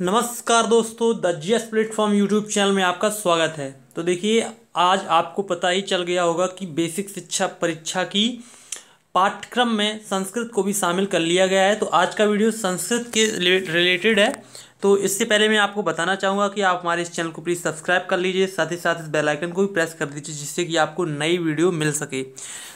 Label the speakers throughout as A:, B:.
A: नमस्कार दोस्तों the G S platform YouTube channel में आपका स्वागत है तो देखिए आज आपको पता ही चल गया होगा कि बेसिक शिक्षा परीक्षा की पाठ्यक्रम में संस्कृत को भी शामिल कर लिया गया है तो आज का वीडियो संस्कृत के रिलेटेड है तो इससे पहले मैं आपको बताना चाहूँगा कि आप हमारे इस चैनल को प्लीज़ सब्सक्राइब कर लीजिए साथ ही साथ इस बेलाइकन को भी प्रेस कर दीजिए जिससे कि आपको नई वीडियो मिल सके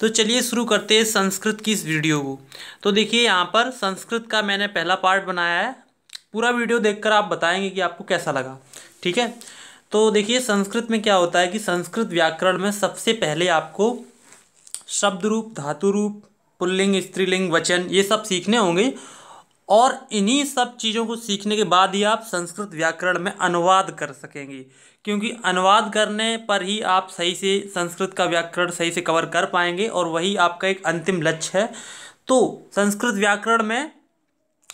A: तो चलिए शुरू करते हैं संस्कृत की इस वीडियो को तो देखिए यहाँ पर संस्कृत का मैंने पहला पार्ट बनाया है पूरा वीडियो देखकर आप बताएंगे कि आपको कैसा लगा ठीक है तो देखिए संस्कृत में क्या होता है कि संस्कृत व्याकरण में सबसे पहले आपको शब्द रूप धातु रूप पुल्लिंग स्त्रीलिंग वचन ये सब सीखने होंगे और इन्हीं सब चीज़ों को सीखने के बाद ही आप संस्कृत व्याकरण में अनुवाद कर सकेंगे क्योंकि अनुवाद करने पर ही आप सही से संस्कृत का व्याकरण सही से कवर कर पाएंगे और वही आपका एक अंतिम लक्ष्य है तो संस्कृत व्याकरण में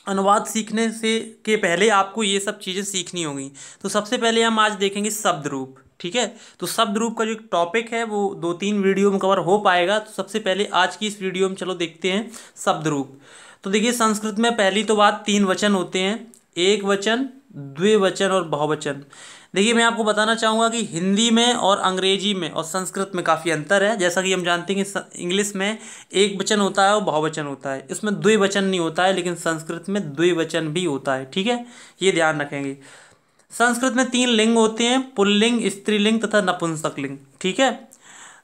A: अनुवाद सीखने से के पहले आपको ये सब चीज़ें सीखनी होंगी तो सबसे पहले हम आज देखेंगे शब्द रूप ठीक है तो शब्द रूप का जो टॉपिक है वो दो तीन वीडियो में कवर हो पाएगा तो सबसे पहले आज की इस वीडियो में चलो देखते हैं शब्द रूप तो देखिए संस्कृत में पहली तो बात तीन वचन होते हैं एक वचन द्विवचन और बहुवचन देखिए मैं आपको बताना चाहूँगा कि हिंदी में और अंग्रेजी में और संस्कृत में काफ़ी अंतर है जैसा कि हम जानते हैं कि इंग्लिश में एक वचन होता है और बहुवचन होता है इसमें द्विवचन नहीं होता है लेकिन संस्कृत में द्विवचन भी होता है ठीक है ये ध्यान रखेंगे संस्कृत में तीन लिंग होते हैं पुल्लिंग स्त्रीलिंग तथा नपुंसक लिंग ठीक है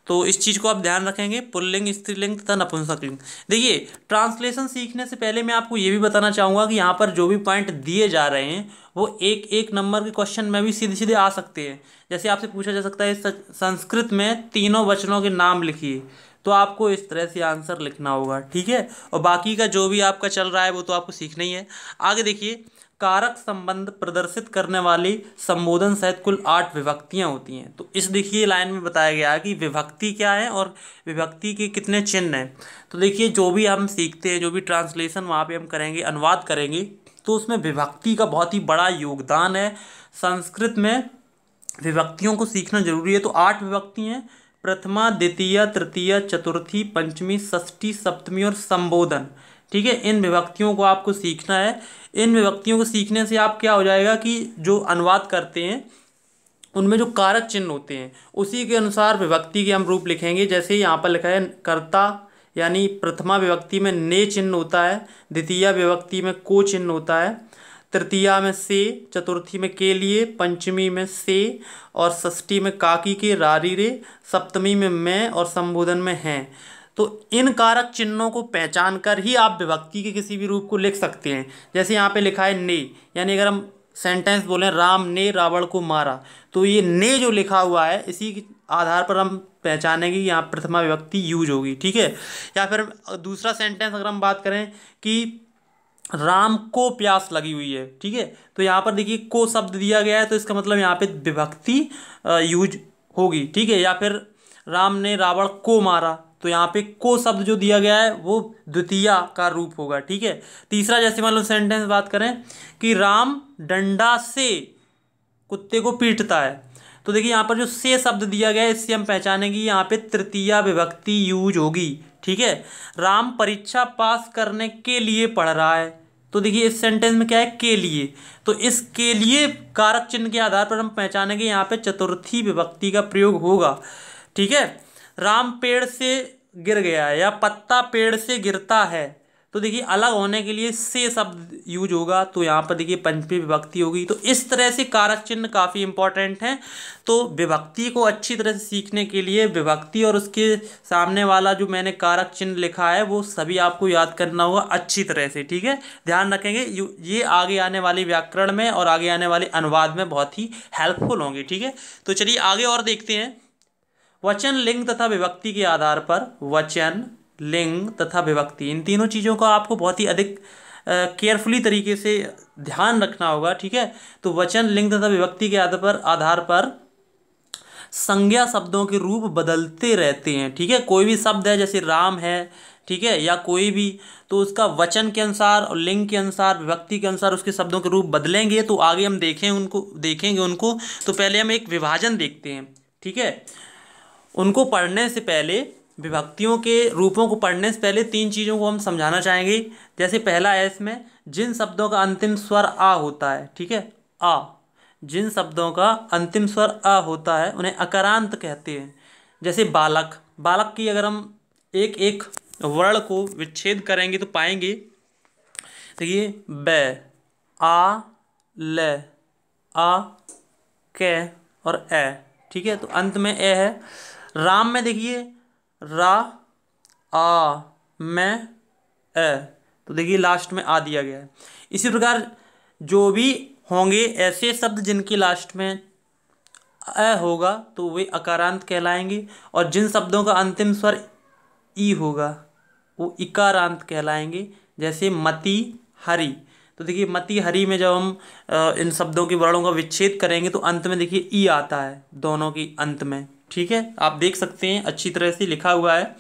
A: तो इस चीज़ को आप ध्यान रखेंगे पुल्लिंग स्त्रीलिंग तथा नपुंसकलिंग देखिए ट्रांसलेशन सीखने से पहले मैं आपको ये भी बताना चाहूँगा कि यहाँ पर जो भी पॉइंट दिए जा रहे हैं वो एक एक नंबर के क्वेश्चन में भी सीधे सीधे आ सकते हैं जैसे आपसे पूछा जा सकता है संस्कृत में तीनों वचनों के नाम लिखिए तो आपको इस तरह से आंसर लिखना होगा ठीक है और बाकी का जो भी आपका चल रहा है वो तो आपको सीखना ही है आगे देखिए कारक संबंध प्रदर्शित करने वाली संबोधन सहित कुल आठ विभक्तियाँ होती हैं तो इस देखिए लाइन में बताया गया है कि विभक्ति क्या है और विभक्ति के कितने चिन्ह हैं तो देखिए जो भी हम सीखते हैं जो भी ट्रांसलेशन वहाँ पे हम करेंगे अनुवाद करेंगे तो उसमें विभक्ति का बहुत ही बड़ा योगदान है संस्कृत में विभक्तियों को सीखना जरूरी है तो आठ विभक्ति हैं प्रथमा द्वितीय तृतीय चतुर्थी पंचमी षष्ठी सप्तमी और संबोधन ठीक है इन विभक्तियों को आपको सीखना है इन विभक्तियों को सीखने से आप क्या हो जाएगा कि जो अनुवाद करते हैं उनमें जो कारक चिन्ह होते हैं उसी के अनुसार विभक्ति के हम रूप लिखेंगे जैसे यहाँ पर लिखा है कर्ता यानी प्रथमा विभक्ति में ने चिन्ह होता है द्वितीय विभक्ति में को चिन्ह होता है तृतीया में से चतुर्थी में के लिए पंचमी में से और षष्ठी में काकी के रारी रे सप्तमी में मैं और संबोधन में हैं तो इन कारक चिन्हों को पहचान कर ही आप विभक्ति के किसी भी रूप को लिख सकते हैं जैसे यहाँ पे लिखा है ने यानी अगर हम सेंटेंस बोलें राम ने रावण को मारा तो ये ने जो लिखा हुआ है इसी आधार पर हम पहचानेंगे यहाँ प्रथमा विभक्ति यूज होगी ठीक है या फिर दूसरा सेंटेंस अगर हम बात करें कि राम को प्यास लगी हुई है ठीक है तो यहाँ पर देखिए को शब्द दिया गया है तो इसका मतलब यहाँ पे विभक्ति यूज होगी ठीक है या फिर राम ने रावण को मारा तो यहाँ पे को शब्द जो दिया गया है वो द्वितीय का रूप होगा ठीक है तीसरा जैसे मान लो सेंटेंस बात करें कि राम डंडा से कुत्ते को पीटता है तो देखिए यहाँ पर जो से शब्द दिया गया है इससे हम पहचानेंगे यहाँ पे तृतीया विभक्ति यूज होगी ठीक है राम परीक्षा पास करने के लिए पढ़ रहा है तो देखिए इस सेंटेंस में क्या है के लिए तो इस के लिए कारक चिन्ह के आधार पर हम पहचानेंगे यहाँ पे चतुर्थी विभक्ति का प्रयोग होगा ठीक है राम पेड़ से गिर गया है या पत्ता पेड़ से गिरता है तो देखिए अलग होने के लिए से शब्द यूज होगा तो यहाँ पर देखिए पंचमी विभक्ति होगी तो इस तरह से कारक चिन्ह काफ़ी इंपॉर्टेंट हैं तो विभक्ति को अच्छी तरह से सीखने के लिए विभक्ति और उसके सामने वाला जो मैंने कारक चिन्ह लिखा है वो सभी आपको याद करना होगा अच्छी तरह से ठीक है ध्यान रखेंगे ये आगे आने वाले व्याकरण में और आगे आने वाले अनुवाद में बहुत ही हेल्पफुल होंगे ठीक है तो चलिए आगे और देखते हैं वचन लिंग तथा विभक्ति के आधार पर वचन लिंग तथा विभक्ति इन तीनों चीज़ों का आपको बहुत ही अधिक केयरफुली तरीके से ध्यान रखना होगा ठीक है तो वचन लिंग तथा विभक्ति के आधार पर आधार पर संज्ञा शब्दों के रूप बदलते रहते हैं ठीक है कोई भी शब्द है जैसे राम है ठीक है या कोई भी तो उसका वचन के अनुसार और लिंग के अनुसार विभक्ति के अनुसार उसके शब्दों के रूप बदलेंगे तो आगे हम देखें उनको देखेंगे उनको तो पहले हम एक विभाजन देखते हैं ठीक है उनको पढ़ने से पहले विभक्तियों के रूपों को पढ़ने से पहले तीन चीज़ों को हम समझाना चाहेंगे जैसे पहला है इसमें जिन शब्दों का अंतिम स्वर आ होता है ठीक है आ जिन शब्दों का अंतिम स्वर आ होता है उन्हें अकारांत कहते हैं जैसे बालक बालक की अगर हम एक एक वर्ण को विच्छेद करेंगे तो पाएंगे देखिए ब आ ल आ क और ए ठीक है तो अंत में ए है राम में देखिए रा आ मैं ए तो देखिए लास्ट में आ दिया गया है इसी प्रकार जो भी होंगे ऐसे शब्द जिनकी लास्ट में अ होगा तो वे अकारांत कहलाएंगे और जिन शब्दों का अंतिम स्वर ई होगा वो इकारांत कहलाएंगे जैसे मति हरी तो देखिए मति हरी में जब हम इन शब्दों के वर्णों का विच्छेद करेंगे तो अंत में देखिए ई आता है दोनों के अंत में ठीक है आप देख सकते हैं अच्छी तरह से लिखा हुआ है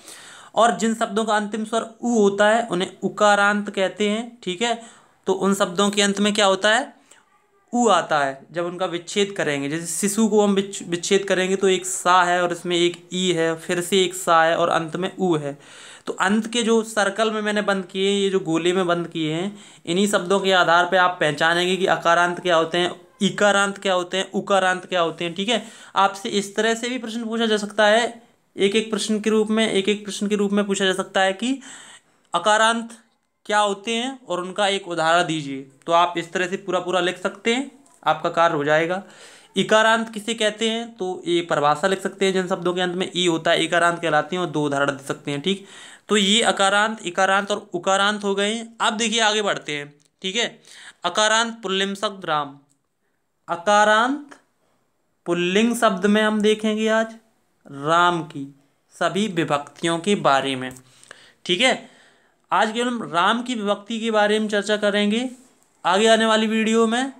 A: और जिन शब्दों का अंतिम स्वर उ होता है उन्हें उकारांत कहते हैं ठीक है तो उन शब्दों के अंत में क्या होता है उ आता है जब उनका विच्छेद करेंगे जैसे शिशु को हम विच्छेद करेंगे तो एक सा है और इसमें एक ई है फिर से एक सा है और अंत में उ है तो अंत के जो सर्कल में मैंने बंद किए हैं ये जो गोले में बंद किए हैं इन्हीं शब्दों के आधार पर आप पहचानेंगे कि अकारांत क्या होते हैं इकारांत क्या होते हैं उकारांत क्या होते हैं ठीक है आपसे इस तरह से भी प्रश्न पूछा जा सकता है एक एक प्रश्न के रूप में एक एक प्रश्न के रूप में पूछा जा सकता है कि अकारांत क्या होते हैं और उनका एक उदाहरण दीजिए तो आप इस तरह से पूरा पूरा लिख सकते हैं आपका कार्य हो जाएगा इकारांत किसे कहते हैं तो ये परिभाषा लिख सकते हैं जिन शब्दों के अंत में ई होता है इकारांत कहलाते हैं और दो उदाहरण दे सकते हैं ठीक तो ये अकारांत इकारांत और उकारांत हो गए अब देखिए आगे बढ़ते हैं ठीक है अकारांत पुल्लिमसक राम अकारांत पुल्लिंग शब्द में हम देखेंगे आज राम की सभी विभक्तियों के बारे में ठीक है आज केवल हम राम की विभक्ति के बारे में चर्चा करेंगे आगे आने वाली वीडियो में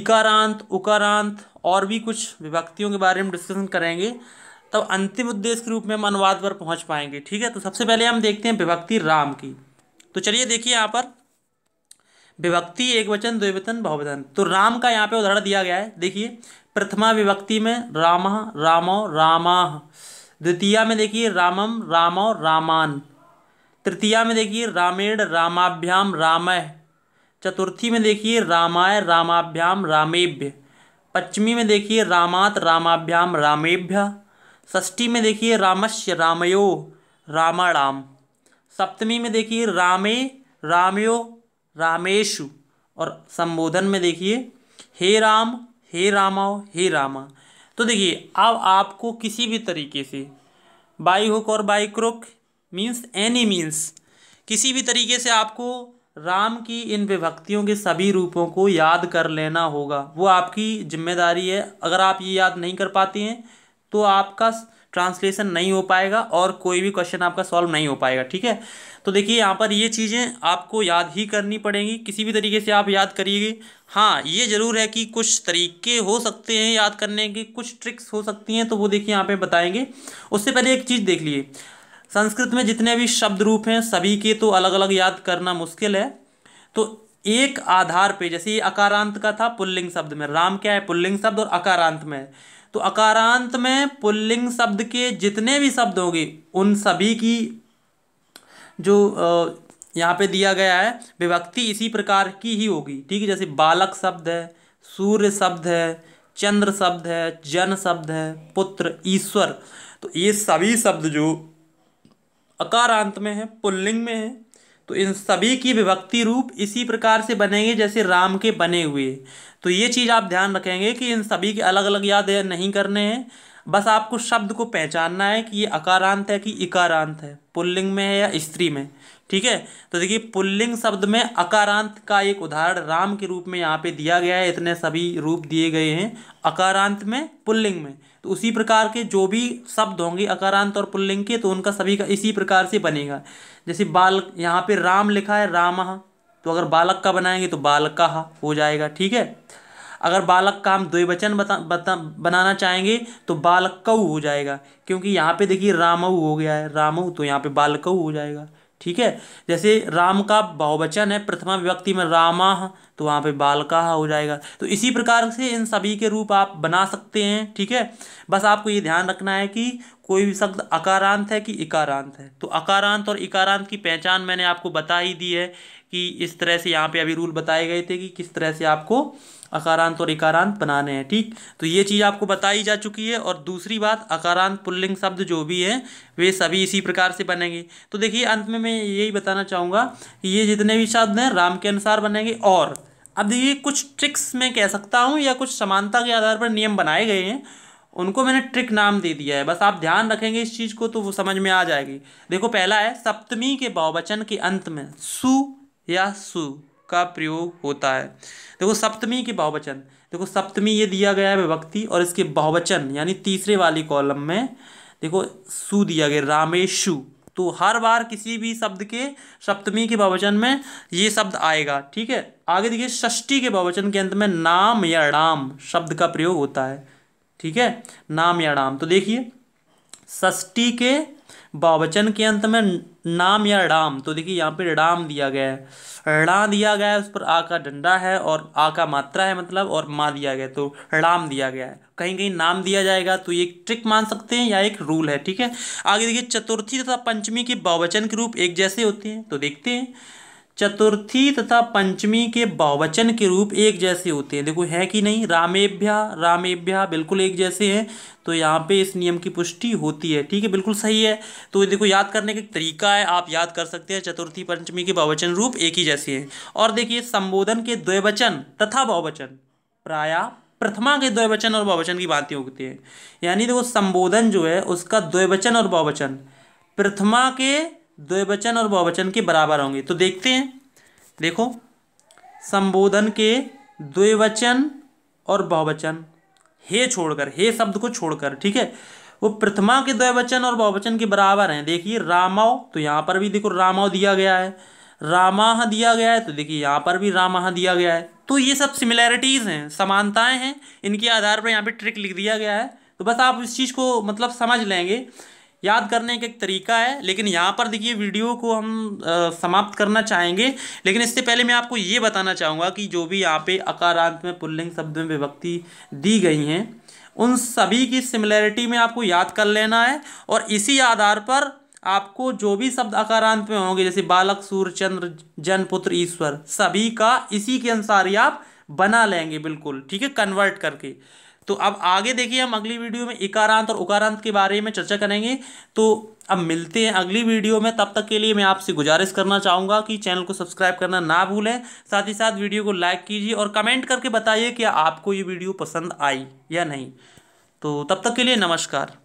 A: इकारांत उकारांत और भी कुछ विभक्तियों के बारे में डिस्कशन करेंगे तब अंतिम उद्देश्य के रूप में हम अनुवाद पर पहुंच पाएंगे ठीक है तो सबसे पहले हम देखते हैं विभक्ति राम की तो चलिए देखिए यहाँ पर विभक्ति एक वचन द्विवचन बहुवचन तो राम का यहाँ पे उदाहरण दिया गया है देखिए प्रथमा विभक्ति में राम रामो रामा द्वितीय में देखिए रामम रामो रामान तृतीय में देखिए रामेण रामाभ्याम रामय चतुर्थी में देखिए रामाय रामाभ्याम रामेभ्य पश्चिमी में देखिए रामात रामाभ्याम रामेभ्य ष्ठी में देखिए रामस्य रामयो रामाणाम सप्तमी में देखिए रामे रामयो रामेशु और संबोधन में देखिए हे राम हे रामाओ हे रामा तो देखिए अब आपको किसी भी तरीके से बाई हुक और by crook means any means किसी भी तरीके से आपको राम की इन विभक्तियों के सभी रूपों को याद कर लेना होगा वो आपकी जिम्मेदारी है अगर आप ये याद नहीं कर पाते हैं तो आपका ट्रांसलेशन नहीं हो पाएगा और कोई भी क्वेश्चन आपका सॉल्व नहीं हो पाएगा ठीक है तो देखिए यहाँ पर ये चीज़ें आपको याद ही करनी पड़ेंगी किसी भी तरीके से आप याद करिएगी हाँ ये ज़रूर है कि कुछ तरीके हो सकते हैं याद करने के कुछ ट्रिक्स हो सकती हैं तो वो देखिए यहाँ पे बताएंगे उससे पहले एक चीज़ देख लिए संस्कृत में जितने भी शब्द रूप हैं सभी के तो अलग अलग याद करना मुश्किल है तो एक आधार पे जैसे ये अकारांत का था पुल्लिंग शब्द में राम क्या है पुल्लिंग शब्द और अकारांत में तो अकारांत में पुल्लिंग शब्द के जितने भी शब्द होंगे उन सभी की जो यहाँ पे दिया गया है विभक्ति इसी प्रकार की ही होगी ठीक है जैसे बालक शब्द है सूर्य शब्द है चंद्र शब्द है जन शब्द है पुत्र ईश्वर तो ये सभी शब्द जो अकारांत में है पुल्लिंग में है तो इन सभी की विभक्ति रूप इसी प्रकार से बनेंगे जैसे राम के बने हुए तो ये चीज़ आप ध्यान रखेंगे कि इन सभी के अलग अलग याद नहीं करने हैं बस आपको शब्द को पहचानना है कि ये अकारांत है कि इकारांत है पुल्लिंग में है या स्त्री में ठीक है तो देखिए पुल्लिंग शब्द में अकारांत का एक उदाहरण राम के रूप में यहाँ पे दिया गया है इतने सभी रूप दिए गए हैं अकारांत में पुल्लिंग में तो उसी प्रकार के जो भी शब्द होंगे अकारांत और पुल्लिंग के तो उनका सभी का इसी प्रकार से बनेगा जैसे बाल यहाँ पे राम लिखा है राम तो अगर बालक का बनाएंगे तो बालक का हो जाएगा ठीक है अगर बालक का हम द्विवचन बता, बता बनाना चाहेंगे तो बालकऊ हो जाएगा क्योंकि यहाँ पे देखिए रामऊ हो गया है रामऊ तो यहाँ पे बालकऊ हो जाएगा ठीक है जैसे राम का बहुवचन है प्रथमा विभक्ति में रामा तो वहाँ पे बालका हो जाएगा तो इसी प्रकार से इन सभी के रूप आप बना सकते हैं ठीक है बस आपको ये ध्यान रखना है कि कोई भी शब्द अकारांत है कि इकारांत है तो अकारांत और इकारांत की पहचान मैंने आपको बता ही दी है कि इस तरह से यहाँ पे अभी रूल बताए गए थे कि किस तरह से आपको अकारांत और इकारांत बनाने हैं ठीक तो ये चीज़ आपको बताई जा चुकी है और दूसरी बात अकारांत पुल्लिंग शब्द जो भी है वे सभी इसी प्रकार से बनेंगे तो देखिए अंत में मैं यही बताना चाहूँगा कि ये जितने भी शब्द हैं राम के अनुसार बनेंगे और अब देखिए कुछ ट्रिक्स मैं कह सकता हूँ या कुछ समानता के आधार पर नियम बनाए गए हैं उनको मैंने ट्रिक नाम दे दिया है बस आप ध्यान रखेंगे इस चीज़ को तो वो समझ में आ जाएगी देखो पहला है सप्तमी के बहुवचन के अंत में सु या सु का प्रयोग होता है देखो सप्तमी के बहुवचन देखो सप्तमी ये दिया गया है विभक्ति और इसके बहुवचन यानी तीसरे वाली कॉलम में देखो सु दिया गया रामेशु तो हर बार किसी भी शब्द के सप्तमी के बहुवचन में ये शब्द आएगा ठीक है आगे देखिए षष्ठी के बहुवचन के अंत में नाम या राम शब्द का प्रयोग होता है ठीक है नाम या राम तो देखिए षष्टी के बहुवचन के अंत में नाम या राम तो देखिए यहाँ पे राम दिया गया है रा दिया गया है उस पर आ का डंडा है और आ का मात्रा है मतलब और माँ दिया गया तो राम दिया गया है कहीं कहीं नाम दिया जाएगा तो ये ट्रिक मान सकते हैं या एक रूल है ठीक है आगे देखिए चतुर्थी तथा पंचमी के बहुवचन के रूप एक जैसे होते हैं तो देखते हैं चतुर्थी तथा पंचमी के बहुवचन के रूप एक जैसे होते हैं देखो है कि नहीं रामेभ्या रामेभ्या बिल्कुल एक जैसे हैं तो यहाँ पे इस नियम की पुष्टि होती है ठीक है बिल्कुल सही है तो देखो याद करने का तरीका है आप याद कर सकते हैं चतुर्थी पंचमी के बहुवचन रूप एक ही जैसे हैं और देखिए संबोधन के द्वैवचन तथा बहुवचन प्राय प्रथमा के द्वैवचन और बहुवचन की बातें होती हैं यानी देखो संबोधन जो है उसका द्वैवचन और बहुवचन प्रथमा के द्विवचन और बहुवचन के बराबर होंगे तो देखते हैं देखो संबोधन के द्विवचन और बहुवचन हे छोड़कर हे शब्द को छोड़कर ठीक है वो प्रथमा के द्विवचन और बहुवचन के बराबर हैं देखिए रामाओ तो यहाँ पर भी देखो रामाओ दिया गया है रामाह दिया गया है तो देखिए यहाँ पर भी रामाह दिया गया है तो ये सब सिमिलैरिटीज़ हैं समानताएं हैं इनके आधार पर यहाँ पे ट्रिक लिख दिया गया है तो बस आप इस चीज़ को मतलब समझ लेंगे याद करने का एक तरीका है लेकिन यहाँ पर देखिए वीडियो को हम आ, समाप्त करना चाहेंगे लेकिन इससे पहले मैं आपको ये बताना चाहूँगा कि जो भी यहाँ पे अकारांत में पुल्लिंग शब्द में विभक्ति दी गई हैं उन सभी की सिमिलैरिटी में आपको याद कर लेना है और इसी आधार पर आपको जो भी शब्द अकारांत में होंगे जैसे बालक सूर्य चंद्र जनपुत्र ईश्वर सभी का इसी के अनुसार ही आप बना लेंगे बिल्कुल ठीक है कन्वर्ट करके तो अब आगे देखिए हम अगली वीडियो में इकारांत और उकारांत के बारे में चर्चा करेंगे तो अब मिलते हैं अगली वीडियो में तब तक के लिए मैं आपसे गुजारिश करना चाहूँगा कि चैनल को सब्सक्राइब करना ना भूलें साथ ही साथ वीडियो को लाइक कीजिए और कमेंट करके बताइए कि आपको ये वीडियो पसंद आई या नहीं तो तब तक के लिए नमस्कार